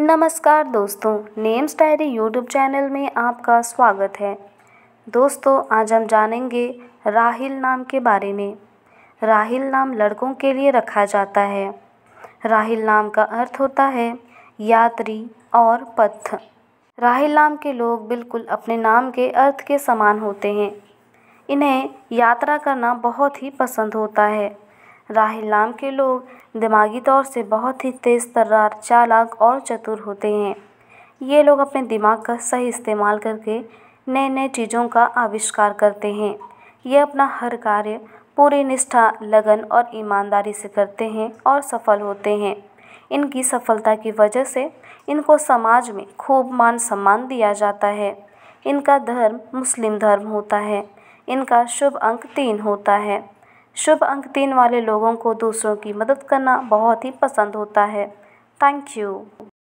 नमस्कार दोस्तों names diary YouTube channel में आपका स्वागत है दोस्तों आज हम जानेंगे राहिल नाम के बारे में राहिल नाम लड़कों के लिए रखा जाता है राहिल नाम का अर्थ होता है यात्री और पथ राहिल नाम के लोग बिल्कुल अपने नाम के अर्थ के समान होते हैं इन्हें यात्रा करना बहुत ही पसंद होता है राहिल के लोग दिमागी तौर से बहुत ही तेज़ तर्रार चालाक और चतुर होते हैं ये लोग अपने दिमाग का सही इस्तेमाल करके नए नए चीज़ों का आविष्कार करते हैं ये अपना हर कार्य पूरी निष्ठा लगन और ईमानदारी से करते हैं और सफल होते हैं इनकी सफलता की वजह से इनको समाज में खूब मान सम्मान दिया जाता है इनका धर्म मुस्लिम धर्म होता है इनका शुभ अंक तीन होता है शुभ अंक तीन वाले लोगों को दूसरों की मदद करना बहुत ही पसंद होता है थैंक यू